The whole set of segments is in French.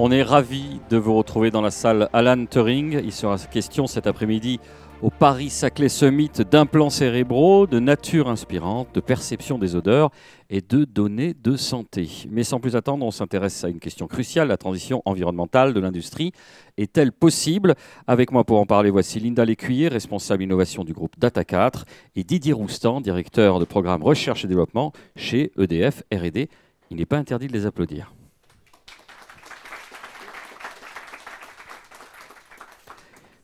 On est ravi de vous retrouver dans la salle Alan Turing. Il sera question cet après-midi au Paris Saclay Summit d'implants cérébraux, de nature inspirante, de perception des odeurs et de données de santé. Mais sans plus attendre, on s'intéresse à une question cruciale, la transition environnementale de l'industrie. Est-elle possible Avec moi pour en parler, voici Linda Lécuyer, responsable innovation du groupe Data 4, et Didier Roustan, directeur de programme recherche et développement chez EDF RD. Il n'est pas interdit de les applaudir.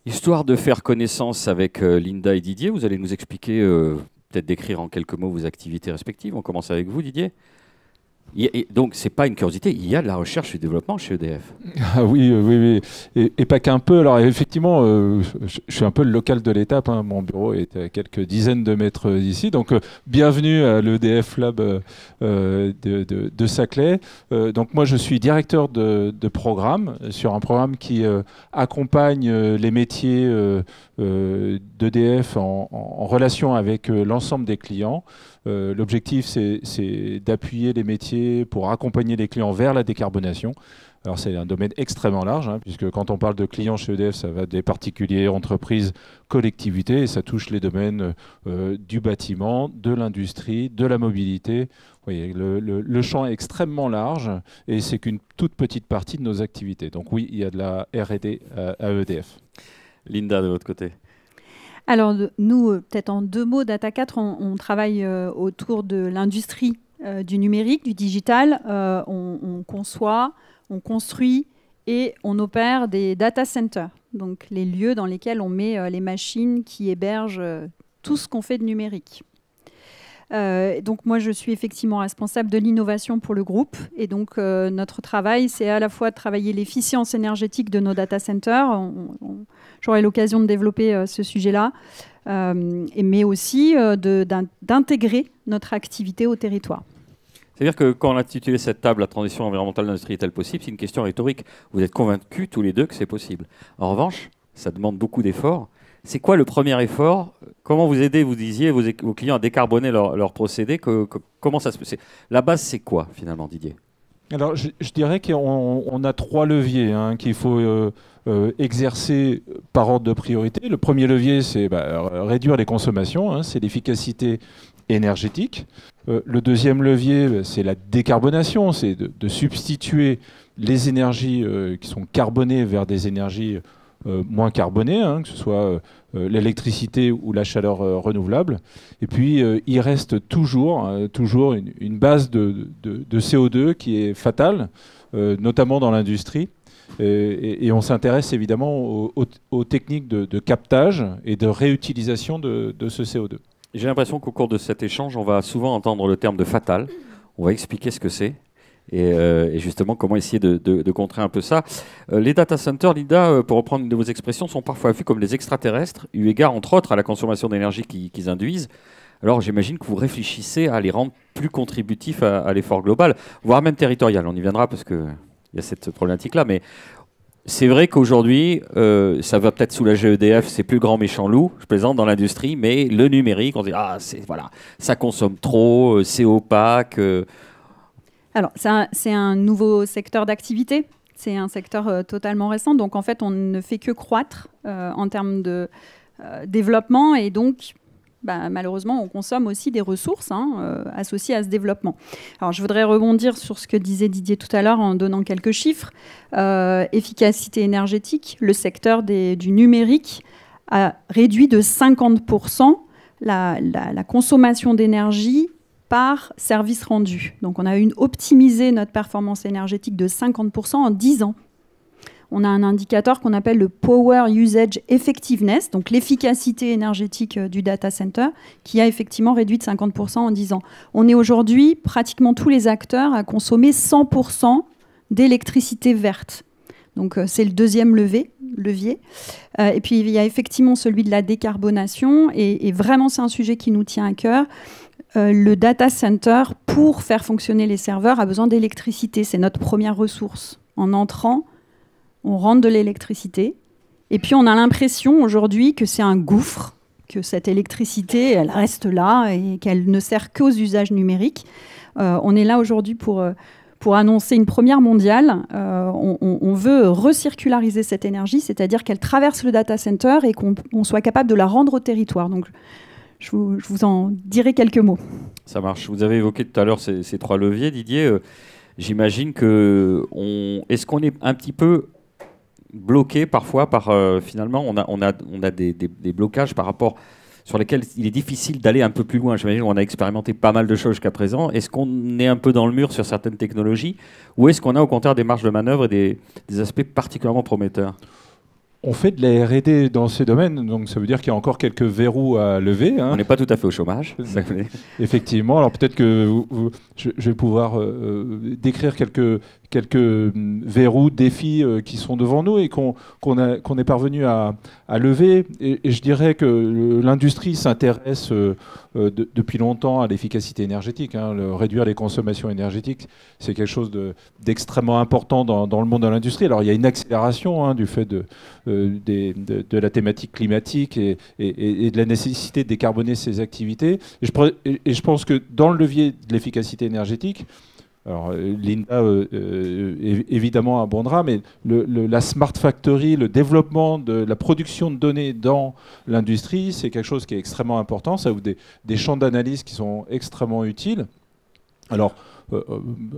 Histoire de faire connaissance avec euh, Linda et Didier, vous allez nous expliquer, euh, peut-être décrire en quelques mots vos activités respectives. On commence avec vous, Didier donc, ce n'est pas une curiosité, il y a de la recherche et développement chez EDF. Ah euh, oui, oui, oui. Et, pas qu'un peu. Alors, effectivement, euh, je, suis un peu le local de l'étape. Hein. Mon bureau est à quelques dizaines de mètres euh, d'ici. Donc, bienvenue à l'EDF Lab de, Saclay. donc, moi, je suis directeur de, programme sur un programme qui accompagne les métiers d'EDF en, relation avec l'ensemble des clients. Euh, l'objectif, c'est d'appuyer les métiers pour accompagner les clients vers la décarbonation. Alors c'est un domaine extrêmement large, hein, puisque quand on parle de clients chez EDF, ça va des particuliers, entreprises, collectivités, et ça touche les domaines euh, du bâtiment, de l'industrie, de la mobilité. Oui, le, champ est extrêmement large et c'est qu'une toute petite partie de nos activités. Donc oui, il y a de la RD euh, à, à e EDF. Linda, de votre côté alors, nous, euh, peut-être en deux mots, Data 4, on, travaille euh, autour de l'industrie euh, du numérique, du digital. on, conçoit, on construit et on opère des data centers, donc les lieux dans lesquels on met les machines qui hébergent tout ce qu'on fait de numérique. Euh, donc moi, je suis effectivement responsable de l'innovation pour le groupe. Et donc euh, notre travail, c'est à la fois de travailler l'efficience énergétique de nos data centers. J'aurai l'occasion de développer euh, ce sujet-là. mais aussi d'intégrer notre activité au territoire. C'est-à-dire que quand on a titulé cette table La transition environnementale d'industrie est-elle possible C'est une question rhétorique. Vous êtes convaincus tous les deux que c'est possible. En revanche, ça demande beaucoup d'efforts c'est quoi le premier effort Comment vous aidez, vous disiez, vos, clients à décarboner leurs leur procédés Comment ça se La base, c'est quoi finalement, Didier alors, je, dirais qu'on a trois leviers hein, qu'il faut euh, euh, exercer par ordre de priorité. Le premier levier, c'est bah, réduire les consommations, hein, c'est l'efficacité énergétique. Euh, le deuxième levier, bah, c'est la décarbonation, c'est de, substituer les énergies qui sont carbonées vers des énergies euh, moins carbonés, hein, que ce soit euh, euh, l'électricité ou la chaleur renouvelable. Et puis, il reste toujours, hein, toujours une, base de, CO2 qui est fatale, notamment dans l'industrie. Et, on s'intéresse évidemment aux, techniques de, captage et de réutilisation de, de ce CO2. J'ai l'impression qu'au cours de cet échange, on va souvent entendre le terme de fatal. On va expliquer ce que c'est. Euh, et, justement comment essayer de, contrer un peu ça. Euh, les data centers, Lida, euh, pour reprendre une de vos expressions, sont parfois vus comme des extraterrestres, eu égard entre autres à la consommation d'énergie qu'ils induisent. Alors j'imagine que vous réfléchissez à les rendre plus contributifs à, l'effort global, voire même territorial. On y viendra parce qu'il y a cette problématique-là, mais c'est vrai qu'aujourd'hui, ça va peut-être soulager EDF, c'est plus grands grand méchant loup, je plaisante, dans l'industrie, mais le numérique, on dit, ah, voilà, ça consomme trop, c'est opaque, alors, c'est un, nouveau secteur d'activité. C'est un secteur euh, totalement récent. Donc, en fait, on ne fait que croître euh, en termes de euh, développement. Et donc, bah, malheureusement, on consomme aussi des ressources hein, associées à ce développement. Alors, je voudrais rebondir sur ce que disait Didier tout à l'heure en donnant quelques chiffres. efficacité énergétique, le secteur du numérique a réduit de 50% la, consommation d'énergie par service rendu. Donc on a optimisé notre performance énergétique de 50% en 10 ans. On a un indicateur qu'on appelle le Power Usage Effectiveness, donc l'efficacité énergétique euh, du data center, qui a effectivement réduit de 50% en 10 ans. On est aujourd'hui pratiquement tous les acteurs à consommer 100% d'électricité verte. Donc euh, c'est le deuxième levier. Euh, et puis il y a effectivement celui de la décarbonation, et, et vraiment c'est un sujet qui nous tient à cœur. Euh, le data center, pour faire fonctionner les serveurs, a besoin d'électricité. C'est notre première ressource. En entrant, on rentre de l'électricité. Et puis on a l'impression aujourd'hui que c'est un gouffre, que cette électricité, elle reste là et qu'elle ne sert qu'aux usages numériques. Euh, on est là aujourd'hui pour... Euh, pour annoncer une première mondiale. on, veut recirculariser cette énergie, c'est-à-dire qu'elle traverse le data center et qu'on soit capable de la rendre au territoire. Donc, je vous, en dirai quelques mots. Ça marche. Vous avez évoqué tout à l'heure ces, trois leviers, Didier. Euh, j'imagine que on... est-ce qu'on est un petit peu bloqué parfois par euh, finalement on a, on a, on a des, blocages par rapport sur lesquels il est difficile d'aller un peu plus loin. J'imagine qu'on a expérimenté pas mal de choses jusqu'à présent. Est-ce qu'on est un peu dans le mur sur certaines technologies ou est-ce qu'on a au contraire des marges de manœuvre et des aspects particulièrement prometteurs on fait de la R&D dans ces domaines, donc ça veut dire qu'il y a encore quelques verrous à lever. Hein. On n'est pas tout à fait au chômage. Effectivement. Alors peut-être que je, vais pouvoir euh, euh, décrire quelques quelques mm, verrous, défis euh, qui sont devant nous et qu'on est parvenu à, lever. Et, je dirais que l'industrie s'intéresse euh, euh, depuis longtemps à l'efficacité énergétique. Hein. réduire les consommations énergétiques, c'est quelque chose d'extrêmement important dans, le monde de l'industrie. Alors il y a une accélération hein, du fait de, de, la thématique climatique et, de la nécessité de décarboner ses activités. et je pense que dans le levier de l'efficacité énergétique, alors, euh, Linda, euh, euh évidemment, abondera, mais le, la smart factory, le développement de la production de données dans l'industrie, c'est quelque chose qui est extrêmement important. Ça ouvre des, champs d'analyse qui sont extrêmement utiles. Alors, euh,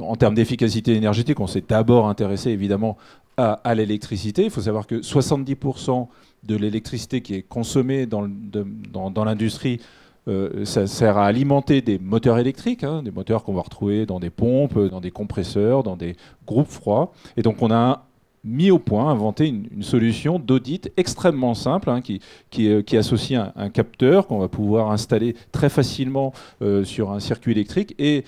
en termes d'efficacité énergétique, on s'est d'abord intéressé évidemment à, l'électricité. Il faut savoir que 70% de l'électricité qui est consommée dans l'industrie euh, ça sert à alimenter des moteurs électriques, hein, des moteurs qu'on va retrouver dans des pompes, dans des compresseurs, dans des groupes froids. Et donc on a mis au point, inventé une, solution d'audit extrêmement simple hein, euh, qui, associe un, capteur qu'on va pouvoir installer très facilement euh, sur un circuit électrique et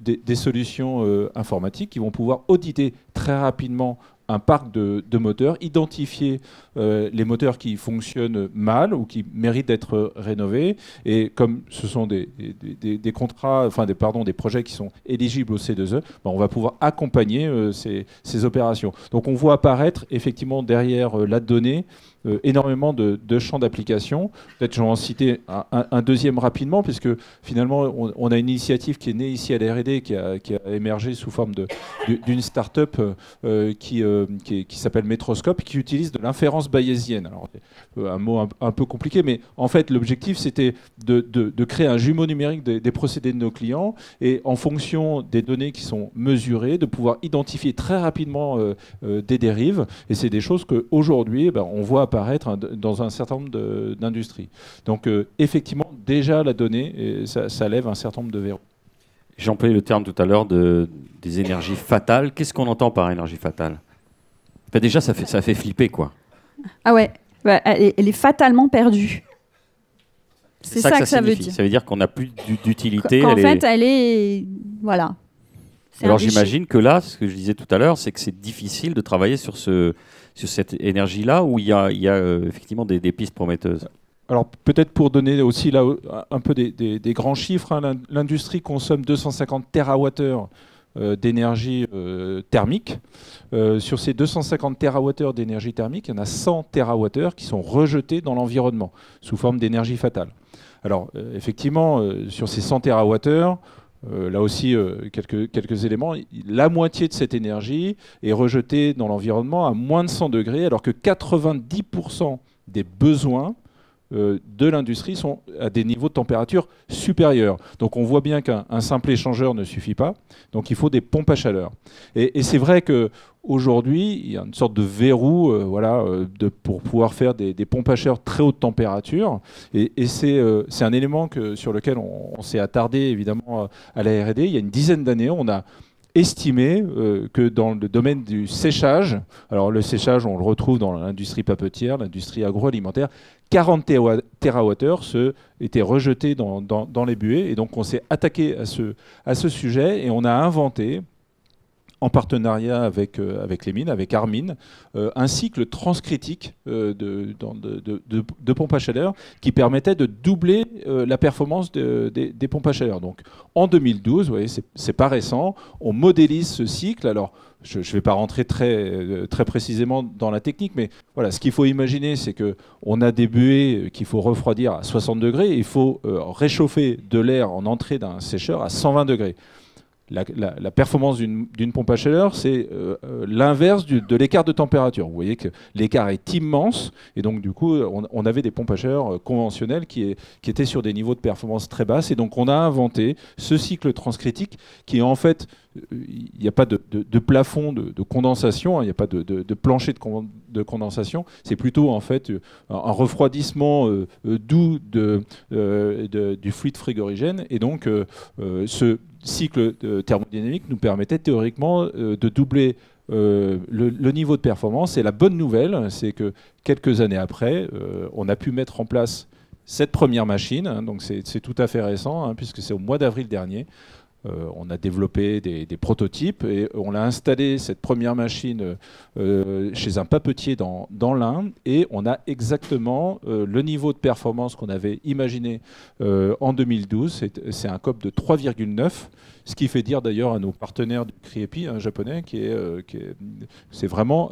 des, solutions informatiques qui vont pouvoir auditer très rapidement un parc de, moteurs, identifier euh, les moteurs qui fonctionnent mal ou qui méritent d'être rénovés. Et comme ce sont des, contrats, enfin des, des projets qui sont éligibles au C2E, ben, on va pouvoir accompagner euh, ces, opérations. Donc on voit apparaître effectivement derrière euh, la donnée euh, énormément de, champs d'application. Peut-être je vais en citer un, deuxième rapidement, puisque finalement, on, a une initiative qui est née ici à l'R&D qui a, émergé sous forme d'une start-up euh, qui, euh, qui, s'appelle Metroscope, qui utilise de l'inférence bayésienne. Alors, un mot un, peu compliqué, mais en fait, l'objectif, c'était de, de, créer un jumeau numérique des, procédés de nos clients et en fonction des données qui sont mesurées, de pouvoir identifier très rapidement des dérives. Et c'est des choses qu'aujourd'hui, eh ben, on voit apparaître apparaître dans un certain nombre d'industries. Donc euh, effectivement, déjà la donnée, ça, lève un certain nombre de verrous. J'ai employé le terme tout à l'heure de, des énergies fatales. Qu'est-ce qu'on entend par énergie fatale ben, Déjà, ça fait, ça fait flipper, quoi. Ah ouais, bah, elle, est fatalement perdue. C'est ça, que, ça, veut dire. Ça veut dire qu'on n'a plus d'utilité. en fait, elle est. Voilà. Alors j'imagine que là, ce que je disais tout à l'heure, c'est que c'est difficile de travailler sur ce, sur cette énergie-là où il y a, euh, effectivement des, pistes prometteuses alors peut-être pour donner aussi là euh, un peu des, grands chiffres, hein, l'industrie consomme 250 TWh euh, d'énergie thermique. sur ces 250 TWh d'énergie thermique, il y en a 100 TWh qui sont rejetés dans l'environnement sous forme d'énergie fatale. Alors effectivement, sur ces 100 TWh, euh, là aussi, euh, quelques, quelques éléments. La moitié de cette énergie est rejetée dans l'environnement à moins de 100 degrés, alors que 90% des besoins euh, de l'industrie sont à des niveaux de température supérieurs. Donc on voit bien qu'un simple échangeur ne suffit pas. Donc il faut des pompes à chaleur. Et, c'est vrai qu'aujourd'hui il y a une sorte de verrou euh, voilà, euh, de, pour pouvoir faire des, pompes à chaleur très haute température. Et, c'est, un élément sur lequel on, on s'est attardé évidemment à la RD. Il y a une dizaine d'années, on a, estimé euh, que dans le domaine du séchage, alors le séchage, on le retrouve dans l'industrie papetière, l'industrie agroalimentaire, 40 TWh étaient rejetés dans, dans, les buées. Et donc, on s'est attaqué à ce, à ce sujet et on a inventé en partenariat avec, euh, avec les mines, avec Armin, un euh, cycle transcritique euh, de, de, pompes à chaleur qui permettait de doubler la performance des, pompes à chaleur. Donc en 2012, vous voyez, c'est pas récent, on modélise ce cycle. Alors je ne vais pas rentrer très, très précisément dans la technique, mais voilà, ce qu'il faut imaginer, c'est qu'on a des buées qu'il faut refroidir à 60 degrés, et il faut réchauffer de l'air en entrée d'un sécheur à 120 degrés. La, performance d'une pompe à chaleur, c'est euh, euh, l'inverse de l'écart de température. Vous voyez que l'écart est immense, et donc du coup, on, avait des pompes à chaleur euh, conventionnelles qui, qui, étaient sur des niveaux de performance très basses, et donc on a inventé ce cycle transcritique qui est en fait, il n'y a pas de, plafond de, condensation, hein, il n'y a pas de, plancher de, condensation, c'est plutôt en fait un, refroidissement doux du fluide frigorigène, et donc ce cycle euh, thermodynamique nous permettait théoriquement euh, de doubler euh, le, niveau de performance. Et la bonne nouvelle, c'est que quelques années après, on a pu mettre en place cette première machine. Hein, donc c'est tout à fait récent, hein, puisque c'est au mois d'avril dernier. Euh, on a développé des, prototypes et on l'a installé, cette première machine, euh, chez un papetier dans, l'Inde et on a exactement euh, le niveau de performance qu'on avait imaginé en 2012. C'est un COP de 3,9, ce qui fait dire d'ailleurs à nos partenaires du Criepi, un japonais, qui est, c'est vraiment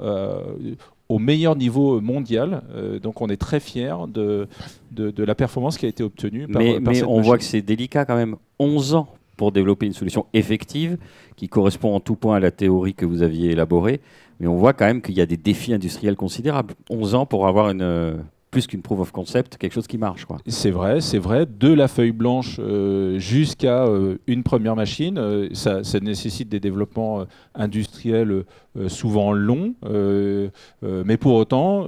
au meilleur niveau mondial. donc on est très fiers de, de, la performance qui a été obtenue par, mais, mais on voit que c'est délicat quand même. 11 ans pour développer une solution effective qui correspond en tout point à la théorie que vous aviez élaborée. Mais on voit quand même qu'il y a des défis industriels considérables. 11 ans pour avoir une, euh, plus qu'une proof of concept, quelque chose qui marche. Quoi. C'est vrai, c'est vrai. De la feuille blanche euh, jusqu'à euh, une première machine, euh, ça, nécessite des développements industriels souvent longs, mais pour autant,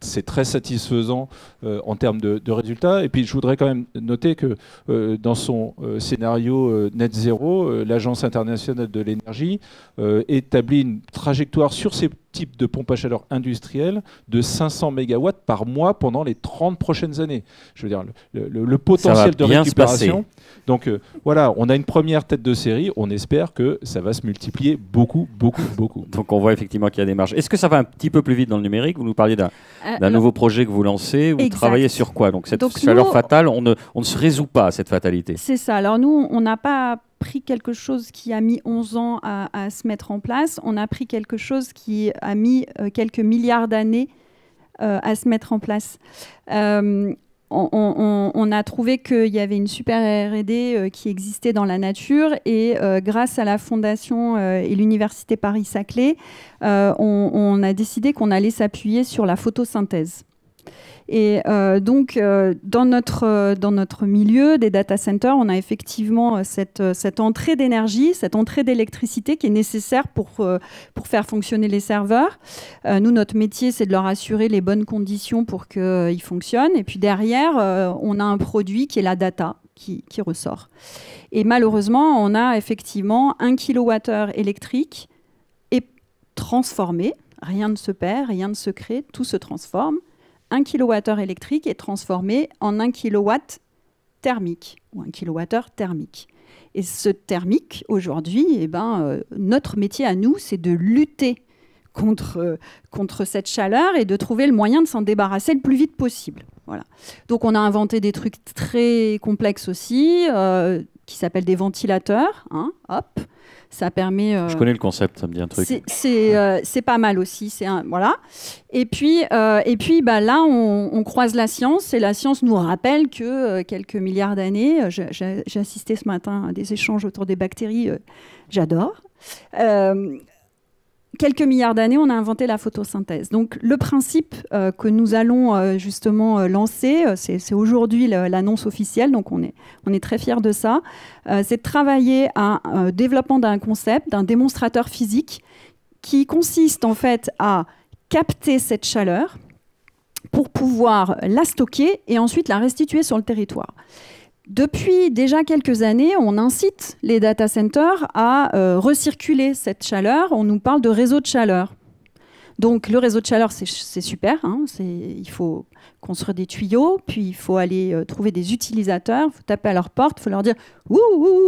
c'est très satisfaisant en termes de, de, résultats. Et puis, je voudrais quand même noter que dans son scénario net zéro, l'Agence internationale de l'énergie établit une trajectoire sur ces de pompe à chaleur industrielle de 500 MW par mois pendant les 30 prochaines années. Je veux dire, le, potentiel de récupération. Donc euh, voilà, on a une première tête de série. On espère que ça va se multiplier beaucoup, beaucoup, beaucoup. Donc on voit effectivement qu'il y a des marges. Est-ce que ça va un petit peu plus vite dans le numérique Vous nous parliez d'un euh, nouveau projet que vous lancez. Vous travaillez sur quoi Donc cette chaleur fatale, on ne, on ne se résout pas à cette fatalité. C'est ça. Alors nous, on n'a pas pris quelque chose qui a mis 11 ans à, se mettre en place, on a pris quelque chose qui a mis euh, quelques milliards d'années euh, à se mettre en place. Euh, on, a trouvé qu'il y avait une super RD qui existait dans la nature et grâce à la Fondation et l'Université Paris-Saclay, on a décidé qu'on allait s'appuyer sur la photosynthèse. Et euh, donc, euh, dans, notre, euh, dans notre milieu des data centers, on a effectivement cette, cette entrée d'énergie, cette entrée d'électricité qui est nécessaire pour, pour faire fonctionner les serveurs. nous, notre métier, c'est de leur assurer les bonnes conditions pour qu'ils fonctionnent. Et puis derrière, on a un produit qui est la data, qui, qui, ressort. Et malheureusement, on a effectivement un kilowattheure électrique est transformé. Rien ne se perd, rien ne se crée, tout se transforme. 1 kWh électrique est transformé en 1 kilowatt thermique ou 1 kWh thermique. Et ce thermique, aujourd'hui, eh ben, euh, notre métier à nous, c'est de lutter contre, euh, contre cette chaleur et de trouver le moyen de s'en débarrasser le plus vite possible. Voilà. Donc on a inventé des trucs très complexes aussi, euh, qui s'appelle des ventilateurs. Hein, hop, ça permet. Euh, Je connais le concept, ça me dit un truc. C'est euh, pas mal aussi, c'est voilà. Et puis euh, et puis bah là on, on, croise la science et la science nous rappelle que quelques milliards d'années, j'ai assisté ce matin à des échanges autour des bactéries, j'adore quelques milliards d'années, on a inventé la photosynthèse. Donc le principe euh, que nous allons euh, justement euh, lancer, c'est aujourd'hui l'annonce officielle, donc on est, on est très fiers de ça, c'est de travailler à un développement d'un concept, d'un démonstrateur physique, qui consiste en fait à capter cette chaleur pour pouvoir la stocker et ensuite la restituer sur le territoire. Depuis déjà quelques années, on incite les data centers à euh, recirculer cette chaleur. On nous parle de réseau de chaleur. Donc le réseau de chaleur, c'est super. Hein. il faut construire des tuyaux, puis il faut aller euh, trouver des utilisateurs, faut taper à leur porte, il faut leur dire ouh,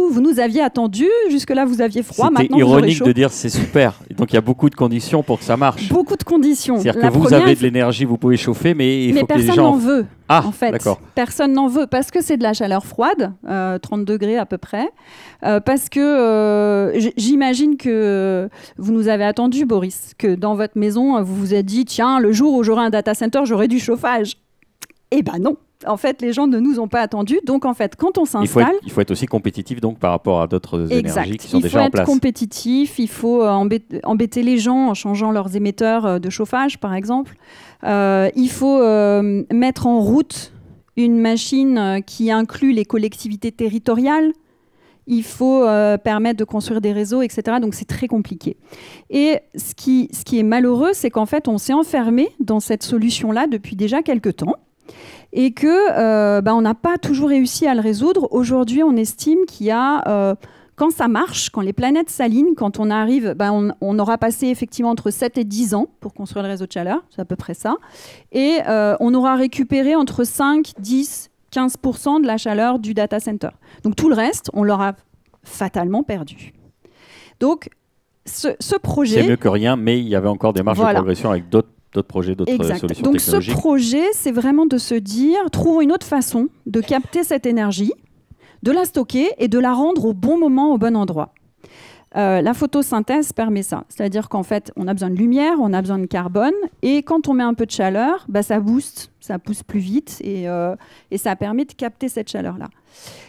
vous nous aviez attendu, jusque-là vous aviez froid, maintenant vous ironique aurez chaud. de dire c'est super. donc il y a beaucoup de conditions pour que ça marche. Beaucoup de conditions. C'est-à-dire que vous avez de l'énergie, vous pouvez chauffer, mais il faut que les gens... personne n'en veut. Ah, en fait, personne n'en veut parce que c'est de la chaleur froide, 30 euh, degrés à peu près. Euh, parce que euh, j'imagine que vous nous avez attendu, Boris, que dans votre maison, vous vous êtes dit tiens, le jour où j'aurai un data center, j'aurai du chauffage. Eh ben non. En fait, les gens ne nous ont pas attendus. Donc, en fait, quand on s'installe. Il, faut être aussi compétitif donc, par rapport à d'autres énergies qui sont déjà en place. Il faut être compétitif, il faut embêter les gens en changeant leurs émetteurs de chauffage, par exemple. Euh, il faut euh, mettre en route une machine euh, qui inclut les collectivités territoriales. Il faut permettre de construire des réseaux, etc. Donc c'est très compliqué. Et ce qui, ce qui est malheureux, c'est qu'en fait, on s'est enfermé dans cette solution-là depuis déjà quelques temps et que bah, on n'a pas toujours réussi à le résoudre. Aujourd'hui, on estime qu'il y a quand ça marche, quand les planètes s'alignent, quand on arrive, ben on, aura passé effectivement entre 7 et 10 ans pour construire le réseau de chaleur, c'est à peu près ça, et euh, on aura récupéré entre 5, 10, 15% de la chaleur du data center. Donc tout le reste, on l'aura fatalement perdu. Donc ce, projet... C'est mieux que rien, mais il y avait encore des marges de progression avec d'autres projets, d'autres euh, solutions Donc ce projet, c'est vraiment de se dire, trouvons une autre façon de capter cette énergie de la stocker et de la rendre au bon moment, au bon endroit. Euh, la photosynthèse permet ça. C'est-à-dire qu'en fait, on a besoin de lumière, on a besoin de carbone, et quand on met un peu de chaleur, bah, ça booste, ça pousse plus vite, et, euh, ça permet de capter cette chaleur-là.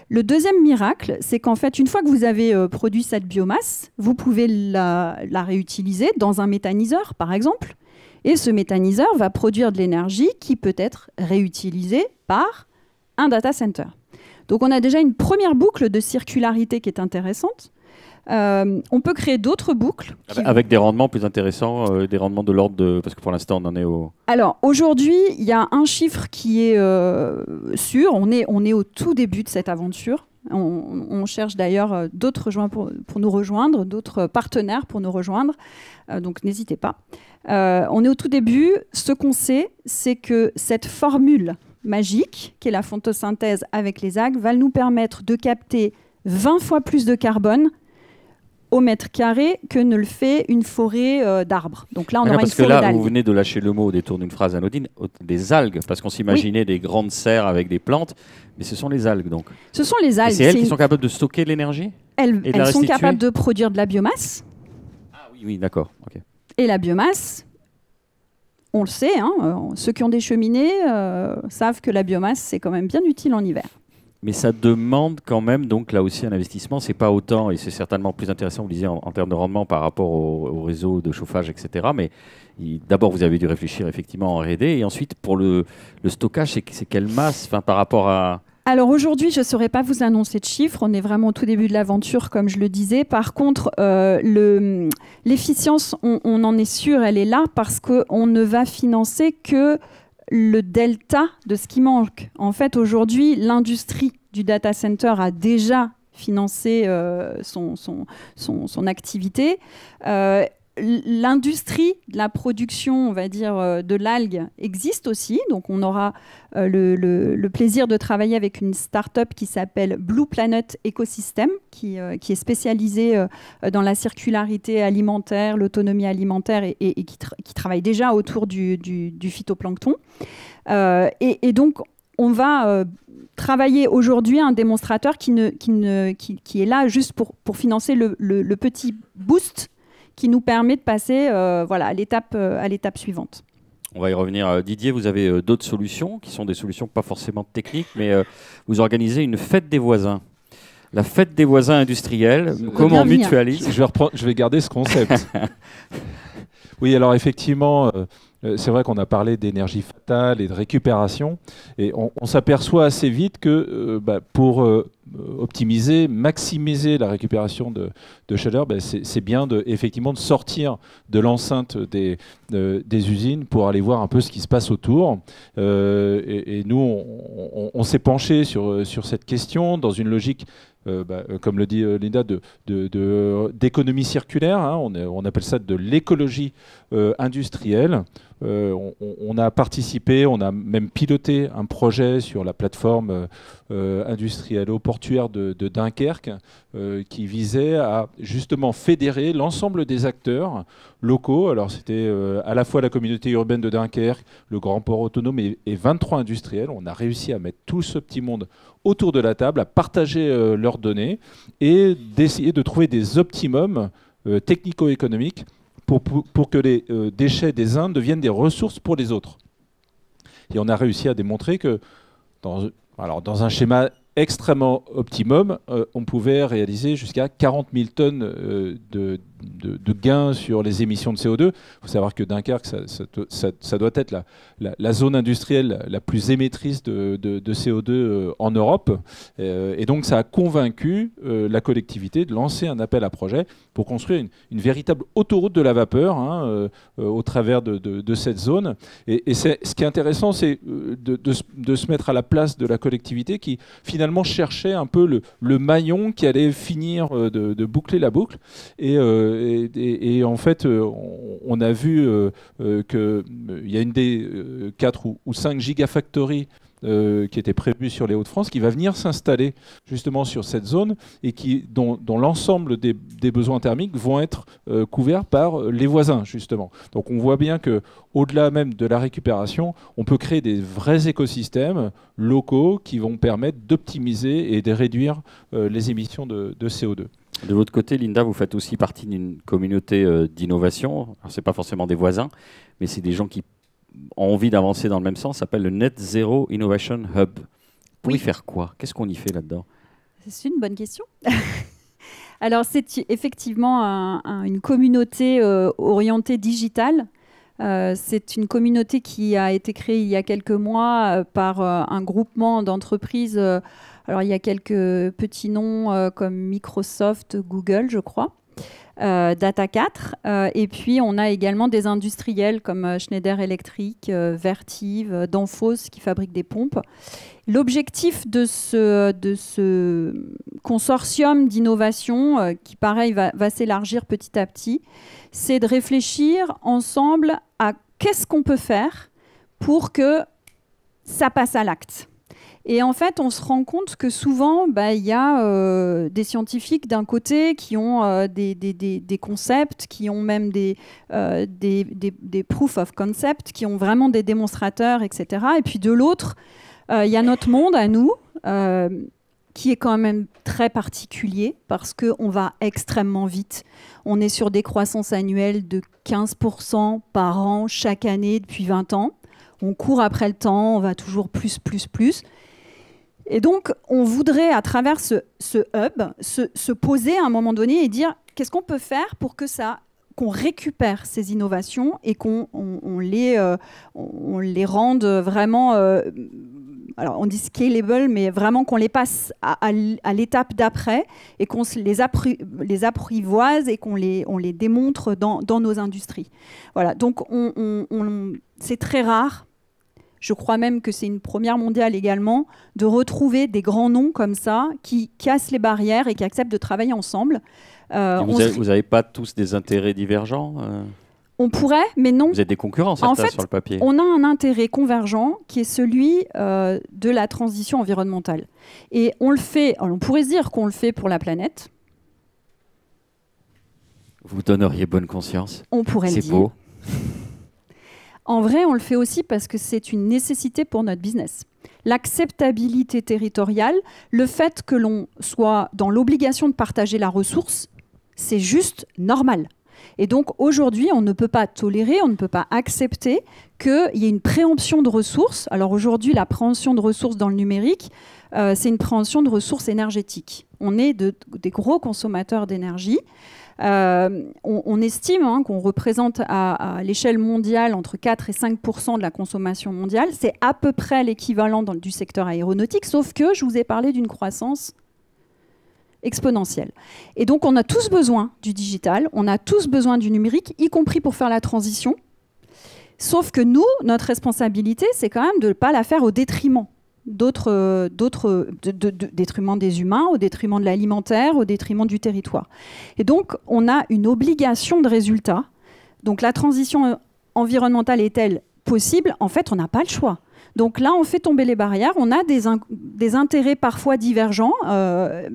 Le deuxième miracle, c'est qu'en fait, une fois que vous avez euh, produit cette biomasse, vous pouvez la, la réutiliser dans un méthaniseur, par exemple, et ce méthaniseur va produire de l'énergie qui peut être réutilisée par un data center. Donc on a déjà une première boucle de circularité qui est intéressante. Euh, on peut créer d'autres boucles. Ah bah, avec des rendements plus intéressants, euh, des rendements de l'ordre de... Parce que pour l'instant, on en est au... Alors, aujourd'hui, il y a un chiffre qui est euh, sûr. On est, on est au tout début de cette aventure. On, cherche d'ailleurs d'autres joints pour, pour, nous rejoindre, d'autres partenaires pour nous rejoindre. donc, n'hésitez pas. on est au tout début. Ce qu'on sait, c'est que cette formule magique, qui est la photosynthèse avec les algues, va nous permettre de capter 20 fois plus de carbone au mètre carré que ne le fait une forêt euh, d'arbres. Donc là, on aura parce une forêt que là, vous venez de lâcher le mot au détour d'une phrase anodine, des algues, parce qu'on s'imaginait des grandes serres avec des plantes, mais ce sont les algues donc. Ce sont les algues. C'est elles qui sont capables de stocker l'énergie Elles, sont capables de produire de la biomasse. Ah oui, oui d'accord. Et la biomasse, on le sait, hein, euh, ceux qui ont des cheminées euh, savent que la biomasse, c'est quand même bien utile en hiver. Mais ça demande quand même, donc là aussi, un investissement. C'est pas autant, et c'est certainement plus intéressant, vous disiez, en, termes de rendement par rapport au, réseau de chauffage, etc. Mais d'abord, vous avez dû réfléchir effectivement en R&D. Et ensuite, pour le, stockage, c'est quelle masse par rapport à, alors aujourd'hui, je ne saurais pas vous annoncer de chiffres. On est vraiment au tout début de l'aventure, comme je le disais. Par contre, euh, l'efficience, on, en est sûr, elle est là parce qu'on ne va financer que le delta de ce qui manque. En fait, aujourd'hui, l'industrie du data center a déjà financé euh, son, activité. Euh, l'industrie de la production, on va dire, euh, de l'algue existe aussi. Donc, on aura euh, le, plaisir de travailler avec une start-up qui s'appelle Blue Planet Ecosystem, qui, euh, est spécialisée dans la circularité alimentaire, l'autonomie alimentaire et, qui, travaille déjà autour du, phytoplancton. Et, donc, on va travailler aujourd'hui un démonstrateur qui, ne, qui, ne, qui, est là juste pour, pour financer le petit boost qui nous permet de passer euh, voilà, euh, à l'étape suivante. On va y revenir. Euh, Didier, vous avez d'autres solutions qui sont des solutions pas forcément techniques, mais vous organisez une fête des voisins. La fête des voisins industriels, comment on mutualise je je vais garder ce concept. oui, alors effectivement, euh, c'est vrai qu'on a parlé d'énergie fatale et de récupération, et on, s'aperçoit assez vite que euh, bah, pour euh, optimiser, maximiser la récupération de, chaleur, bah, c'est bien de, effectivement de sortir de l'enceinte des, usines pour aller voir un peu ce qui se passe autour. et, nous, on, s'est penché sur cette question dans une logique euh, bah, euh, comme le dit euh, Linda, d'économie circulaire. Hein, on, appelle ça de l'écologie industrielle. on, a participé, on a même piloté un projet sur la plateforme industrielle portuaire de, Dunkerque qui visait à justement fédérer l'ensemble des acteurs locaux. Alors c'était à la fois la communauté urbaine de Dunkerque, le grand port autonome et, et 23 industriels. On a réussi à mettre tout ce petit monde autour de la table à partager euh, leurs données et d'essayer de trouver des optimums euh, technico-économiques pour, pour, que les euh, déchets des uns deviennent des ressources pour les autres. Et on a réussi à démontrer que dans, alors, dans un schéma extrêmement optimum, on pouvait réaliser jusqu'à 40 000 tonnes de de, gains sur les émissions de CO2. Il faut savoir que Dunkerque, ça, doit être la, zone industrielle la plus émettrice de, CO2 euh, en Europe. Euh, et donc ça a convaincu euh, la collectivité de lancer un appel à projet pour construire une, véritable autoroute de la vapeur hein, au travers de, cette zone. Et, ce qui est intéressant, c'est de, se mettre à la place de la collectivité qui finalement cherchait un peu le, le maillon qui allait finir de, boucler la boucle. Et, et, en fait, euh, on, a vu euh, euh, qu'il y a une des 4 ou, ou 5 gigafactories euh, qui était prévu sur les Hauts-de-France, qui va venir s'installer justement sur cette zone et qui, dont, l'ensemble des, besoins thermiques vont être euh, couverts par euh, les voisins, justement. Donc on voit bien que au-delà même de la récupération, on peut créer des vrais écosystèmes locaux qui vont permettre d'optimiser et de réduire les émissions de, CO2. De votre côté, Linda, vous faites aussi partie d'une communauté d'innovation. Ce n'est pas forcément des voisins, mais c'est des gens qui ont envie d'avancer dans le même sens s'appelle le Net Zero Innovation Hub. Pour y faire quoi Qu'est-ce qu'on y fait là-dedans C'est une bonne question. Alors, c'est effectivement une communauté euh, orientée digitale. Euh, c'est une communauté qui a été créée il y a quelques mois euh, par un groupement d'entreprises. alors, il y a quelques petits noms comme Microsoft, Google, je crois. Euh, Data 4. Euh, et puis, on a également des industriels comme euh, Schneider Electric, Vertiv, Danfoss qui fabriquent des pompes. L'objectif de ce, consortium d'innovation, qui pareil va, va s'élargir petit à petit, c'est de réfléchir ensemble à qu'est-ce qu'on peut faire pour que ça passe à l'acte. Et en fait, on se rend compte que souvent, bah, il y a euh, des scientifiques d'un côté qui ont euh, des, concepts, qui ont même des, proofs euh, des, proof of concept, qui ont vraiment des démonstrateurs, etc. Et puis de l'autre, il y a notre monde à nous. qui est quand même très particulier parce qu'on va extrêmement vite. On est sur des croissances annuelles de 15% par an chaque année depuis 20 ans on court après le temps, on va toujours plus, plus, plus. Et donc, on voudrait, à travers ce, hub, se, poser à un moment donné et dire qu'est-ce qu'on peut faire pour que ça qu'on récupère ces innovations et qu'on les, euh, on, les rende vraiment, euh, alors on dit scalable, mais vraiment qu'on les passe à, l'étape d'après et qu'on les, apprivoise et qu'on les, on les démontre dans, nos industries. Voilà, donc c'est très rare je crois même que c'est une première mondiale également de retrouver des grands noms comme ça qui cassent les barrières et qui acceptent de travailler ensemble. Euh, vous n'avez pas tous des intérêts divergents euh On pourrait, mais non. Vous êtes des concurrents, en fait, sur le papier. On a un intérêt convergent qui est celui euh, de la transition environnementale. Et on le fait, on pourrait se dire qu'on le fait pour la planète. Vous donneriez bonne conscience. On pourrait le dire. C'est beau. En vrai, on le fait aussi parce que c'est une nécessité pour notre business. L'acceptabilité territoriale, le fait que l'on soit dans l'obligation de partager la ressource, c'est juste normal. Et donc aujourd'hui, on ne peut pas tolérer, on ne peut pas accepter qu'il y ait une préemption de ressources. Alors aujourd'hui, la préemption de ressources dans le numérique, euh, c'est une préemption de ressources énergétiques. On est de, des gros consommateurs d'énergie. Euh, on, estime hein, qu'on représente à, à l'échelle mondiale entre 4 et 5 de la consommation mondiale. C'est à peu près l'équivalent du secteur aéronautique, sauf que je vous ai parlé d'une croissance exponentielle. Et donc on a tous besoin du digital, on a tous besoin du numérique, y compris pour faire la transition. Sauf que nous, notre responsabilité, c'est quand même de ne pas la faire au détriment d'autres euh, d'autres des humains au détriment de l'alimentaire au détriment du territoire et donc on a une obligation de résultat donc la transition environnementale est-elle possible en fait on n'a pas le choix donc là, on fait tomber les barrières. On a des, intérêts parfois divergents. Euh,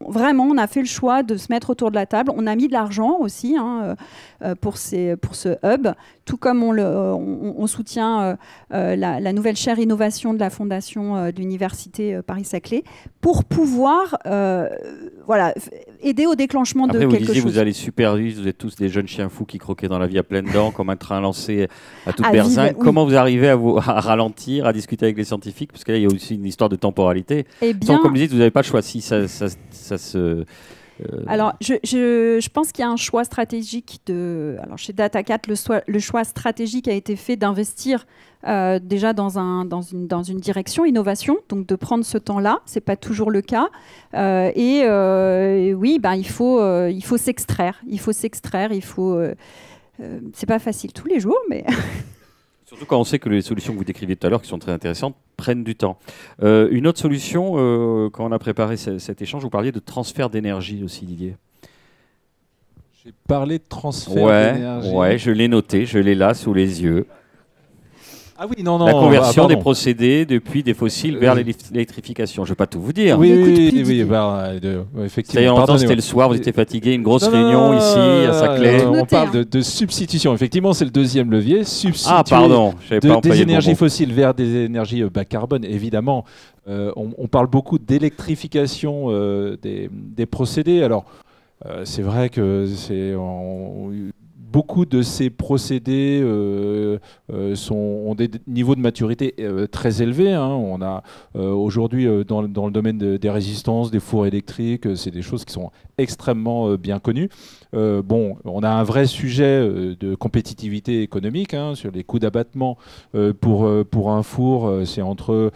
vraiment, on a fait le choix de se mettre autour de la table. On a mis de l'argent aussi hein, euh, pour, ce hub, tout comme on, le, soutient euh, la, nouvelle chaire innovation de la Fondation d'université Paris-Saclay pour pouvoir voilà, aider au déclenchement de vous quelque disiez, chose. Vous allez super vite, vous êtes tous des jeunes chiens fous qui croquaient dans la vie à pleines dents, comme un train lancé à toute berzin. Comment vous arrivez à, vous, ralentir, à discuter avec les scientifiques Parce que là, il y a aussi une histoire de temporalité. Et eh Sans, comme vous dites, vous n'avez pas le choix. Si ça se euh, alors, je, pense qu'il y a un choix stratégique de. Alors, chez DataCat, le, le choix stratégique a été fait d'investir euh, déjà dans, un, dans, une, direction innovation, donc de prendre ce temps-là, c'est pas toujours le cas. Euh, et, oui, ben, il faut il faut s'extraire, il faut s'extraire, il faut. c'est pas facile tous les jours, mais Surtout quand on sait que les solutions que vous décriviez tout à l'heure, qui sont très intéressantes, prennent du temps. Euh, une autre solution, euh, quand on a préparé cet échange, vous parliez de transfert d'énergie aussi, Didier. J'ai parlé de transfert d'énergie. Oui, je l'ai noté, je l'ai là sous les yeux. Ah oui, non, non. La bah, conversion des procédés depuis des fossiles vers euh, l'électrification. Je ne vais pas tout vous dire. Oui, oui, oui, bah, euh, effectivement. c'était le soir, vous étiez fatigué, une grosse réunion ici, à Saclay. on parle de, substitution. Effectivement, c'est le deuxième levier. Substitution. ah, pardon, de, pas des énergies fossiles vers des énergies euh, bas carbone, évidemment. on, parle beaucoup d'électrification des, procédés. Alors, c'est vrai que c'est beaucoup de ces procédés euh, euh, sont, ont des niveaux de maturité euh, très élevés. Hein. On a aujourd'hui dans, le domaine des résistances, des fours électriques, c'est des choses qui sont extrêmement bien connues. bon, on a un vrai sujet de compétitivité économique hein, sur les coûts d'abattement pour, pour un four, c'est entre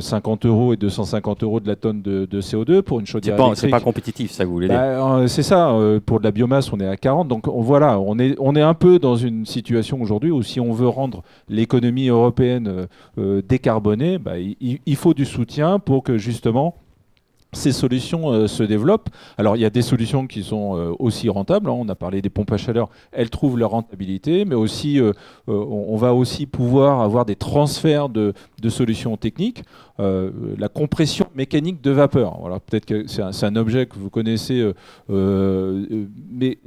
50 euros et 250 euros de la tonne de, CO2 pour une chaudière. C'est pas, pas compétitif, ça vous voulez bah, dire C'est ça. pour de la biomasse, on est à 40. Donc voilà, on est on est un peu dans une situation aujourd'hui où si on veut rendre l'économie européenne euh, euh, décarbonée, bah, il, faut du soutien pour que justement ces solutions euh, se développent. Alors il y a des solutions qui sont aussi rentables. Hein. On a parlé des pompes à chaleur, elles trouvent leur rentabilité, mais aussi on, va aussi pouvoir avoir des transferts de, solutions techniques. la compression mécanique de vapeur. Voilà, peut-être que c'est un, un, objet que vous connaissez, mais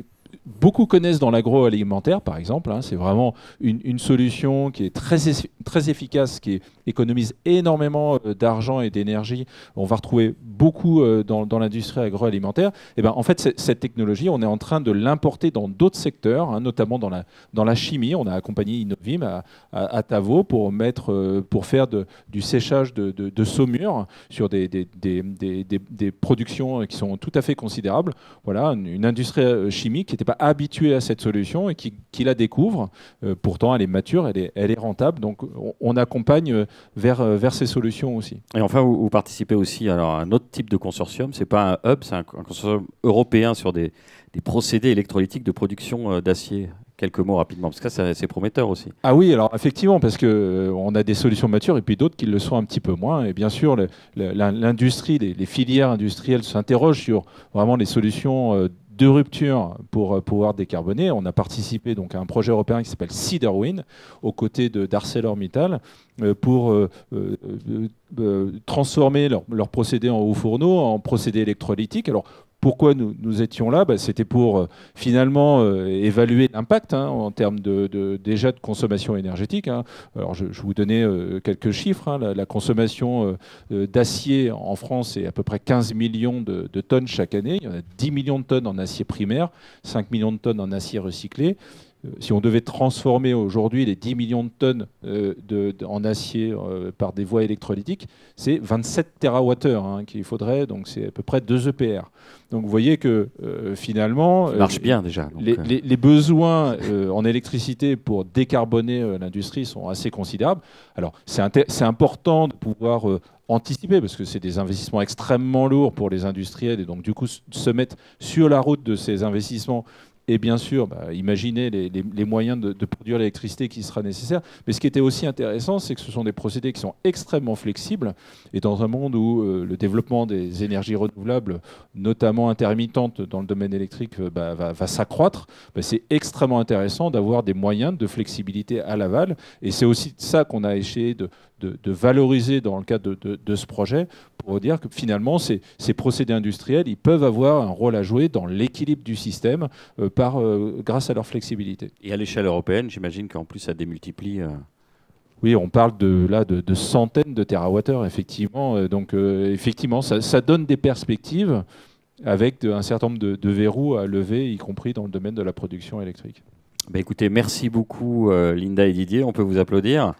beaucoup connaissent dans l'agroalimentaire, par exemple. Hein, c'est vraiment une, solution qui est très, très efficace, qui économise énormément euh, d'argent et d'énergie. On va retrouver beaucoup euh, dans, l'industrie agroalimentaire. Et eh ben, en fait, cette technologie, on est en train de l'importer dans d'autres secteurs, hein, notamment dans la, dans la chimie. On a accompagné Innovim à, à, Tavo pour, mettre, euh, pour faire de, du séchage de, de, saumure sur des des, des, des, productions qui sont tout à fait considérables. Voilà, une, une industrie chimique qui n'était pas habitué à cette solution et qui, la découvre. Euh, pourtant, elle est mature, elle est, elle est rentable. Donc, on, accompagne euh, vers, euh, vers ces solutions aussi. Et enfin, vous, participez aussi alors, à un autre type de consortium. Ce n'est pas un hub, c'est un, consortium européen sur des, procédés électrolytiques de production d'acier quelques mots rapidement, parce que ça, c'est prometteur aussi. Ah oui, alors effectivement, parce qu'on on a des solutions matures et puis d'autres qui le sont un petit peu moins. Et bien sûr, l'industrie, les, filières industrielles s'interrogent sur vraiment les solutions de rupture pour euh, pouvoir décarboner. On a participé donc à un projet européen qui s'appelle Ciderwin, aux côtés d'ArcelorMittal, euh, pour euh, transformer leur procédés en haut fourneau en procédé électrolytique Alors pourquoi nous, étions là bah, C'était pour euh, finalement euh, évaluer l'impact hein, en termes de, déjà de consommation énergétique. Hein. Alors je, vous donnais euh, quelques chiffres. Hein. La, consommation d'acier en France est à peu près 15 millions de, de, tonnes chaque année. Il y en a 10 millions de tonnes en acier primaire, 5 millions de tonnes en acier recyclé. Euh, si on devait transformer aujourd'hui les 10 millions de tonnes euh, de, en acier euh, par des voies électrolytiques, c'est 27 TWh hein, qu'il faudrait, donc c'est à peu près 2 EPR. Donc vous voyez que finalement... bien déjà. les, besoins en électricité pour décarboner l'industrie sont assez considérables. Alors c'est important de pouvoir anticiper, parce que c'est des investissements extrêmement lourds pour les industriels, et donc du coup se mettre sur la route de ces investissements et bien sûr, bah, imaginez imaginer les, moyens de, produire l'électricité qui sera nécessaire. Mais ce qui était aussi intéressant, c'est que ce sont des procédés qui sont extrêmement flexibles. Et dans un monde où euh, le développement des énergies renouvelables, notamment intermittentes dans le domaine électrique, euh, bah, va, s'accroître, bah, c'est extrêmement intéressant d'avoir des moyens de flexibilité à l'aval. Et c'est aussi de ça qu'on a essayé de, de, valoriser dans le cadre de, ce projet pour dire que finalement, ces, procédés industriels, ils peuvent avoir un rôle à jouer dans l'équilibre du système euh, par, euh, grâce à leur flexibilité. Et à l'échelle européenne, j'imagine qu'en plus, ça démultiplie. Euh, oui, on parle de, là de, centaines de terawattheures, effectivement. Donc, effectivement, ça, donne des perspectives avec un certain nombre de, verrous à lever, y compris dans le domaine de la production électrique. Bah, écoutez, merci beaucoup Linda et Didier. On peut vous applaudir.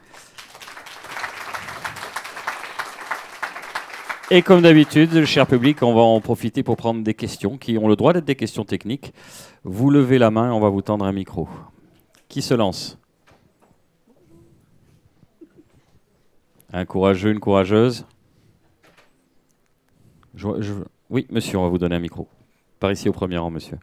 Et comme d'habitude, cher public, on va en profiter pour prendre des questions qui ont le droit d'être des questions techniques. Vous levez la main, on va vous tendre un micro. Qui se lance Un courageux, une courageuse Oui, monsieur, on va vous donner un micro. Par ici au premier rang, monsieur.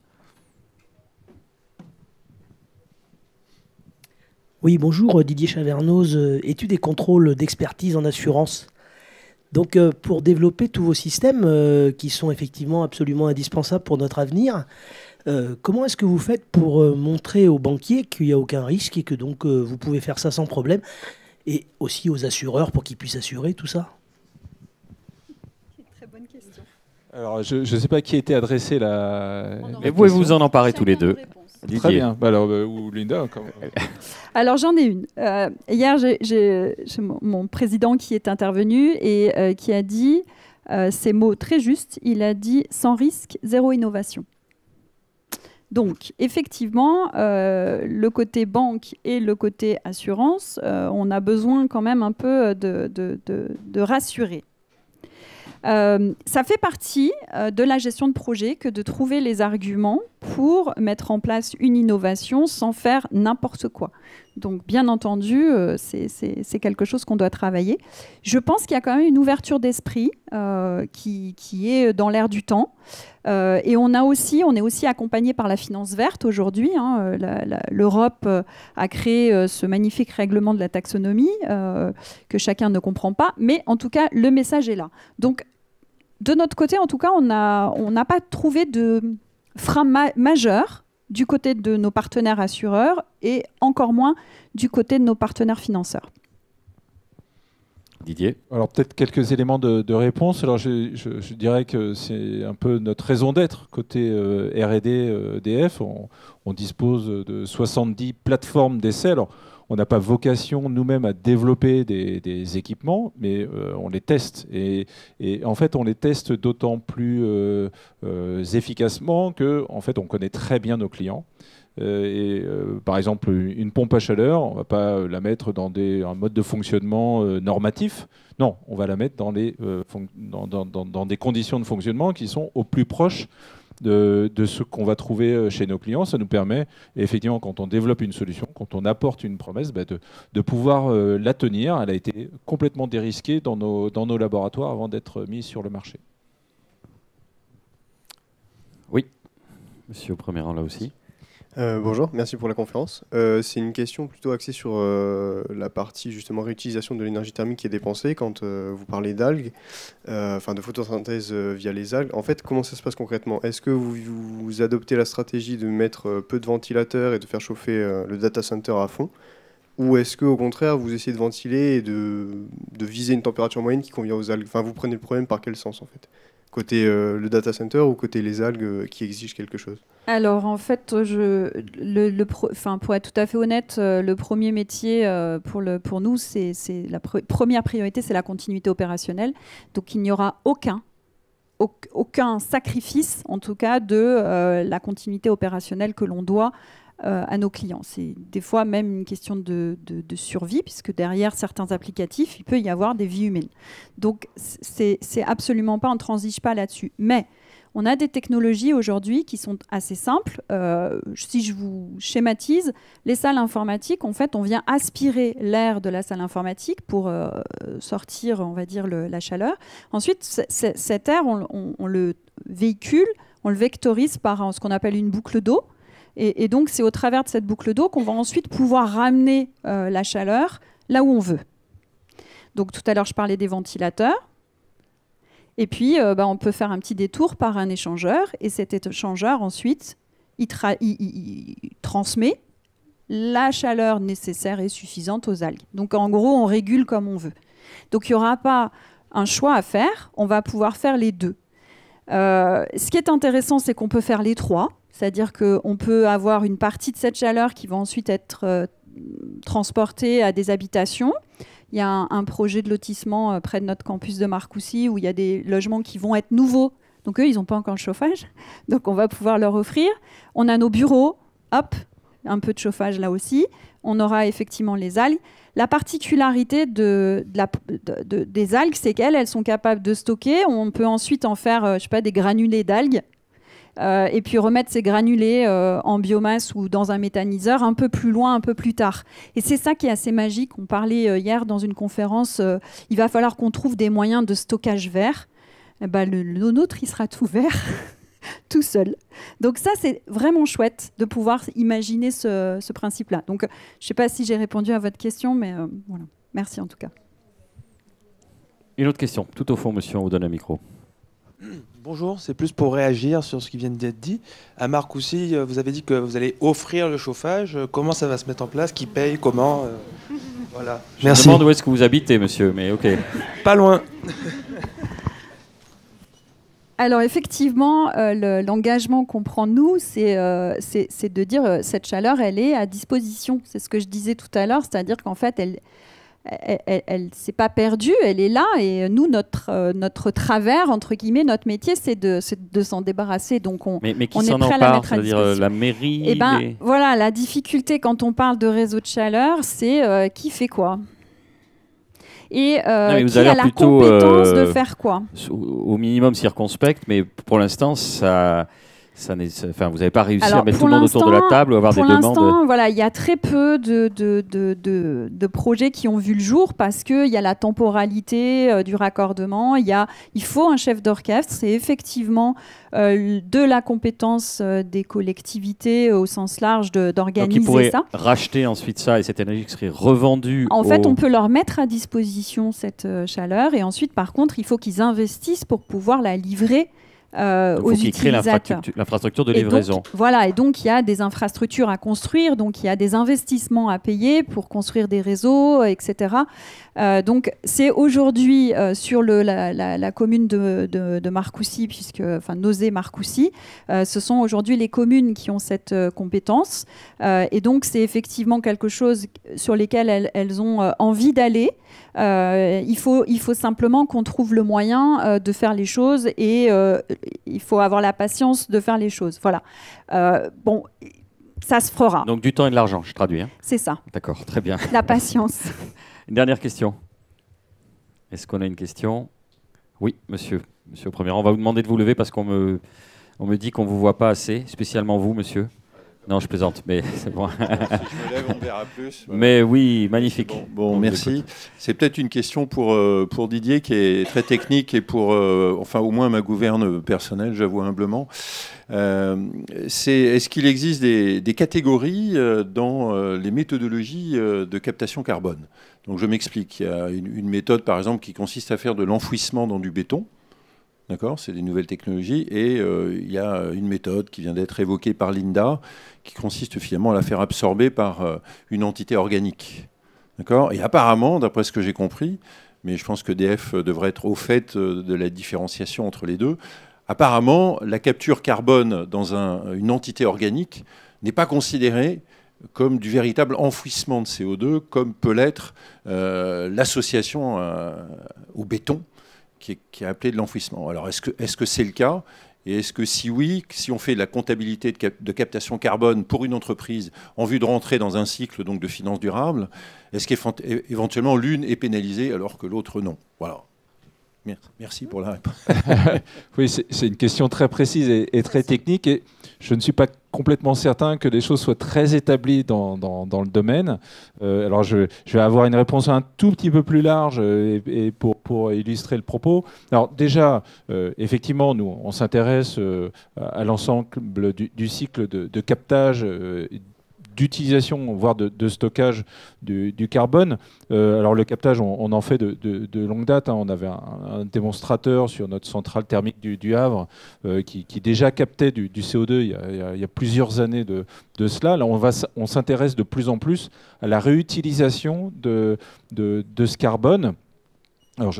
Oui, bonjour, euh, Didier Chavernoz, euh, études et contrôles d'expertise en assurance. Donc euh, pour développer tous vos systèmes euh, qui sont effectivement absolument indispensables pour notre avenir, euh, comment est-ce que vous faites pour montrer aux banquiers qu'il n'y a aucun risque et que donc vous pouvez faire ça sans problème et aussi aux assureurs pour qu'ils puissent assurer tout ça Très bonne question. Alors je ne sais pas qui a été adressé là, Mais pouvez-vous en emparer tous les deux Très bien. Bah, alors, euh, Alors j'en ai une. Euh, hier, j'ai mon président qui est intervenu et euh, qui a dit ces mots très justes. Il a dit sans risque, zéro innovation. Donc, effectivement, le côté banque et le côté assurance, on a besoin quand même un peu de rassurer. Euh, ça fait partie euh, de la gestion de projet que de trouver les arguments pour mettre en place une innovation sans faire n'importe quoi. Donc, bien entendu, euh, c'est quelque chose qu'on doit travailler. Je pense qu'il y a quand même une ouverture d'esprit qui, est dans l'air du temps. et on, a aussi, on est aussi accompagné par la finance verte aujourd'hui. Hein, L'Europe a créé ce magnifique règlement de la taxonomie que chacun ne comprend pas. Mais en tout cas, le message est là. Donc, de notre côté, en tout cas, on n'a on pas trouvé de frein majeur du côté de nos partenaires assureurs et encore moins du côté de nos partenaires financeurs. Didier Alors peut-être quelques éléments de, réponse. Alors je, dirais que c'est un peu notre raison d'être côté euh, RD euh, DF. On, on, dispose de 70 plateformes d'essais. Alors on n'a pas vocation nous-mêmes à développer des, équipements, mais euh, on les teste. Et, en fait, on les teste d'autant plus euh, euh, efficacement que, en fait, on connaît très bien nos clients. Et, par exemple, une pompe à chaleur, on ne va pas la mettre dans un mode de fonctionnement normatif. Non, on va la mettre dans, dans des conditions de fonctionnement qui sont au plus proche de, ce qu'on va trouver euh, chez nos clients. Ça nous permet, effectivement, quand on développe une solution, quand on apporte une promesse, bah, de, pouvoir euh, la tenir. Elle a été complètement dérisquée dans nos, dans nos laboratoires avant d'être mise sur le marché. Oui, monsieur au premier rang là aussi. Euh, bonjour, merci pour la conférence. Euh, c'est une question plutôt axée sur euh, la partie justement réutilisation de l'énergie thermique qui est dépensée quand vous parlez d'algues, enfin de photosynthèse via les algues. En fait, comment ça se passe concrètement Est-ce que vous, adoptez la stratégie de mettre peu de ventilateurs et de faire chauffer le data center à fond ou est-ce qu'au au contraire vous essayez de ventiler et de, de viser une température moyenne qui convient aux algues Enfin, vous prenez le problème par quel sens en fait côté euh, le data center ou côté les algues euh, qui exigent quelque chose Alors en fait, je, le, pour être tout à fait honnête, euh, le premier métier pour, le, pour nous, c'est la première priorité, c'est la continuité opérationnelle. Donc il n'y aura aucun aucun sacrifice, en tout cas, de la continuité opérationnelle que l'on doit euh, à nos clients. C'est des fois même une question de, survie, puisque derrière certains applicatifs, il peut y avoir des vies humaines. Donc, c'est absolument pas, on ne transige pas là-dessus. Mais on a des technologies aujourd'hui qui sont assez simples. Euh, si je vous schématise, les salles informatiques, en fait, on vient aspirer l'air de la salle informatique pour euh, sortir, on va dire, la chaleur. Ensuite, cet air, on, le véhicule, on le vectorise par ce qu'on appelle une boucle d'eau. Et, donc, c'est au travers de cette boucle d'eau qu'on va ensuite pouvoir ramener euh, la chaleur là où on veut. Donc, tout à l'heure, je parlais des ventilateurs. Et puis, euh, bah, on peut faire un petit détour par un échangeur. Et cet échangeur, ensuite, il, il transmet la chaleur nécessaire et suffisante aux algues. Donc, en gros, on régule comme on veut. Donc, il n'y aura pas un choix à faire. On va pouvoir faire les deux. Euh, ce qui est intéressant, c'est qu'on peut faire les trois, c'est-à-dire qu'on peut avoir une partie de cette chaleur qui va ensuite être euh, transportée à des habitations. Il y a un, projet de lotissement euh, près de notre campus de Marcoussis où il y a des logements qui vont être nouveaux. Donc eux, ils n'ont pas encore le chauffage, donc on va pouvoir leur offrir. On a nos bureaux, hop, un peu de chauffage là aussi on aura effectivement les algues. La particularité des algues, c'est qu'elles, elles sont capables de stocker. On peut ensuite en faire, euh, je sais pas, des granulés d'algues. Euh, et puis remettre ces granulés euh, en biomasse ou dans un méthaniseur un peu plus loin, un peu plus tard. Et c'est ça qui est assez magique. On parlait hier dans une conférence, il va falloir qu'on trouve des moyens de stockage vert. Eh ben, le, le nôtre, il sera tout vert. tout seul. Donc ça, c'est vraiment chouette de pouvoir imaginer ce, principe-là. Donc euh, je ne sais pas si j'ai répondu à votre question, mais euh, voilà. Merci en tout cas. Une autre question, tout au fond, monsieur, on vous donne un micro. Bonjour, c'est plus pour réagir sur ce qui vient d'être dit. À Marc aussi, euh, vous avez dit que vous allez offrir le chauffage. Comment ça va se mettre en place Qui paye Comment Voilà. Je me demande où est-ce que vous habitez, monsieur, mais ok. Pas loin. Alors effectivement, euh, l'engagement qu'on prend nous, c'est euh, de dire que euh, cette chaleur, elle est à disposition. C'est ce que je disais tout à l'heure, c'est-à-dire qu'en fait, elle elle, s'est pas perdue, elle est là. Et nous, notre, notre travers, entre guillemets, notre métier, c'est de, s'en débarrasser. Donc, on, mais, qui on est prêt à la mettre à disposition. La mairie. Et eh ben, voilà, la difficulté quand on parle de réseau de chaleur, c'est qui fait quoi et euh, vous qui la plutôt, compétence de euh, faire quoi. Au minimum circonspect, mais pour l'instant, ça vous n'avez pas réussi à mettre tout le monde autour de la table ou avoir des demandes Pour voilà, il y a très peu de, projets qui ont vu le jour parce qu'il y a la temporalité euh, du raccordement. il faut un chef d'orchestre. C'est effectivement euh, de la compétence euh, des collectivités au sens large d'organiser ça. Ils pourraient racheter ensuite ça et cette énergie qui serait revendue. En fait, on peut leur mettre à disposition cette chaleur et ensuite, par contre, il faut qu'ils investissent pour pouvoir la livrer euh, aux l'infrastructure de livraison. voilà, et donc il y a des infrastructures à construire, donc il y a des investissements à payer pour construire des réseaux, etc. Euh, donc c'est aujourd'hui euh, sur la, commune de, de, Marcoussis, puisque, enfin nosé Marcoussis, euh, ce sont aujourd'hui les communes qui ont cette compétence. et donc c'est effectivement quelque chose sur lesquels elles ont envie d'aller. Euh, il, faut, simplement qu'on trouve le moyen euh, de faire les choses et euh, il faut avoir la patience de faire les choses. Voilà. bon, ça se fera. Donc du temps et de l'argent, je traduis. Hein. C'est ça. D'accord, très bien. La patience. une dernière question. Est-ce qu'on a une question Oui, monsieur. Monsieur le Premier, on va vous demander de vous lever parce qu'on me, me dit qu'on ne vous voit pas assez, spécialement vous, monsieur. Non, je plaisante, mais c'est bon. je me lève, on verra plus. Mais oui, magnifique. Bon, merci. C'est peut-être une question pour, euh, pour Didier qui est très technique et pour, euh, enfin, au moins ma gouverne personnelle, j'avoue humblement. Euh, est-ce qu'il existe des, catégories dans les méthodologies de captation carbone Donc, je m'explique. Il y a une méthode, par exemple, qui consiste à faire de l'enfouissement dans du béton. D'accord C'est des nouvelles technologies. Et euh, il y a une méthode qui vient d'être évoquée par Linda, qui consiste finalement à la faire absorber par euh, une entité organique. D'accord Et apparemment, d'après ce que j'ai compris, mais je pense que DF devrait être au fait euh, de la différenciation entre les deux, apparemment, la capture carbone dans une entité organique n'est pas considérée comme du véritable enfouissement de CO2, comme peut l'être l'association au béton qui est, appelé de l'enfouissement. Alors est-ce que est-ce que c'est le cas et est-ce que si oui, si on fait de la comptabilité de, captation carbone pour une entreprise en vue de rentrer dans un cycle donc de finances durables, est-ce qu'éventuellement l'une est pénalisée alors que l'autre non Voilà. Merci pour la réponse. oui, c'est une question très précise et, et très technique. Et je ne suis pas complètement certain que des choses soient très établies dans, le domaine. Euh, alors je, vais avoir une réponse un tout petit peu plus large euh, et, pour, pour, illustrer le propos. Alors déjà, euh, effectivement, nous, on s'intéresse à l'ensemble du, cycle de, de captage d'utilisation, voire de, stockage du, carbone. Euh, alors le captage, on, en fait de, longue date. Hein. On avait un, démonstrateur sur notre centrale thermique du, Havre euh, qui, déjà captait du, CO2 il y, a, plusieurs années de, cela. Là, on, va, on s'intéresse de plus en plus à la réutilisation de, ce carbone. Alors,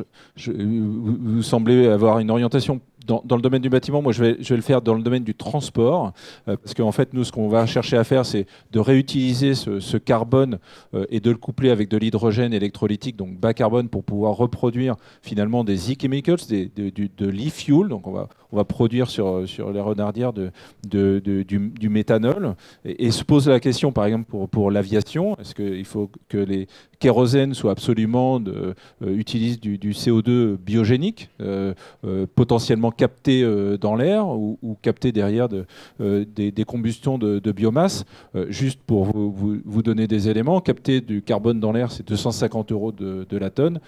vous semblez avoir une orientation dans, le domaine du bâtiment, moi je vais, le faire dans le domaine du transport, euh, parce qu'en fait, nous, ce qu'on va chercher à faire, c'est de réutiliser ce, carbone euh, et de le coupler avec de l'hydrogène électrolytique, donc bas carbone, pour pouvoir reproduire finalement des e-chemicals, des, de, de l'e-fuel. Donc on va, on va produire sur, les renardières du, méthanol. Et, se pose la question, par exemple, pour, l'aviation, est-ce qu'il faut que les kérosènes soient absolument euh, utilisent du, CO2 biogénique, euh, euh, potentiellement capté dans l'air ou, capté derrière des, combustions de, biomasse. juste pour vous, donner des éléments, capter du carbone dans l'air, c'est 250 euros de la tonne.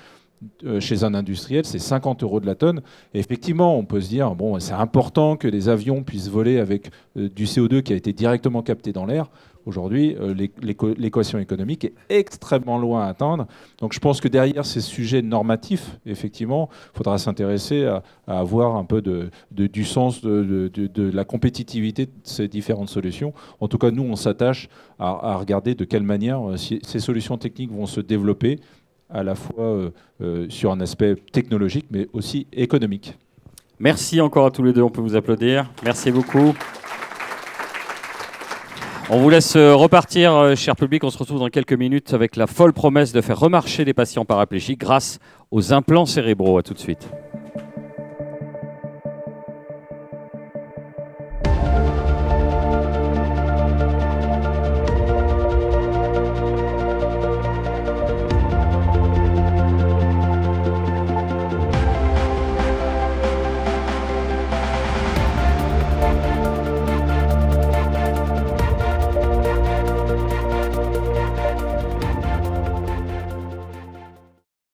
Euh, chez un industriel, c'est 50 euros de la tonne. effectivement, on peut se dire, bon, c'est important que les avions puissent voler avec euh, du CO2 qui a été directement capté dans l'air. Aujourd'hui, euh, l'équation économique est extrêmement loin à atteindre. Donc je pense que derrière ces sujets normatifs, effectivement, il faudra s'intéresser à, avoir un peu de, du sens de, la compétitivité de ces différentes solutions. En tout cas, nous, on s'attache à regarder de quelle manière ces solutions techniques vont se développer à la fois euh, euh, sur un aspect technologique, mais aussi économique. Merci encore à tous les deux, on peut vous applaudir. Merci beaucoup. On vous laisse euh, repartir, cher public. On se retrouve dans quelques minutes avec la folle promesse de faire remarcher les patients paraplégiques grâce aux implants cérébraux. À tout de suite.